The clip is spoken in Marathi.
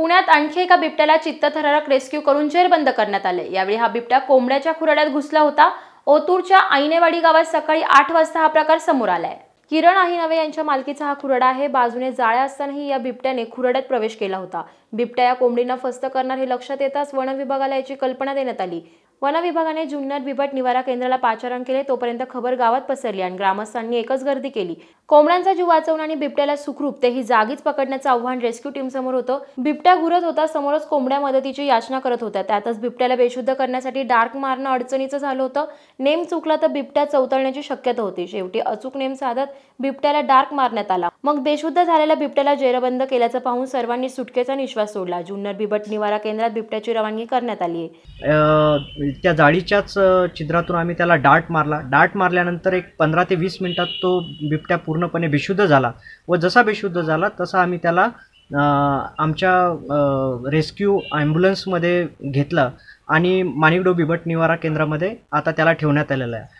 पुण्यात आणखी एका बिबट्याला चित्तथरारक रेस्क्यू करून जेरबंद करण्यात आले यावेळी हा बिबट्या कोंबड्याच्या खुराड्यात घुसला होता ओतूरच्या आईनेवाडी गावात सकाळी आठ वाजता हा प्रकार समोर आलाय किरण नवे यांच्या मालकीचा हा खुरडा आहे बाजूने जाळ्या असतानाही या बिबट्याने खुरड्यात प्रवेश केला होता बिबट्या या कोंबडींना फस्त करणार हे लक्षात येताच वन विभागाला याची कल्पना देण्यात आली विभागाने जुन्नर बिबट निवारा केंद्राला पाचारण केले तोपर्यंत खबर गावात पसरली आणि ग्रामस्थांनी एकच गर्दी केली कोंबड्यांचा जीव वाचवून आणि बिबट्याला सुखरूप ही जागीच पकडण्याचं आव्हान रेस्क्यू टीम समोर होतं बिबट्या घुरत होता समोरच कोंबड्या मदतीची याचना करत होत्या त्यातच बिबट्याला बेशुद्ध करण्यासाठी डार्क मारणं अडचणीचं झालं होतं नेम चुकला तर बिबट्या चौतळण्याची शक्यता होती शेवटी अचूक नेम साधत बिबट्याला डार्क मारण्यात आला मग बेशुद्ध झालेल्या बिबट्याला जेरबंद केल्याचं पाहून सर्वांनी सुटकेचा निश्वास सोडला जुन्नर बिबट निवारा केंद्रात बिबट्याची रवानगी करण्यात आली आहे त्या जाळीच्याच छिद्रातून आम्ही त्याला डाट मारला डाट मारल्यानंतर एक पंधरा ते वीस मिनिटात तो बिबट्या पूर्णपणे बेशुद्ध झाला व जसा बेशुद्ध झाला तसा आम्ही त्याला आमच्या रेस्क्यू ॲम्ब्युलन्समध्ये घेतलं आणि माणिकडो बिबट निवारा केंद्रामध्ये आता त्याला ठेवण्यात आलेलं आहे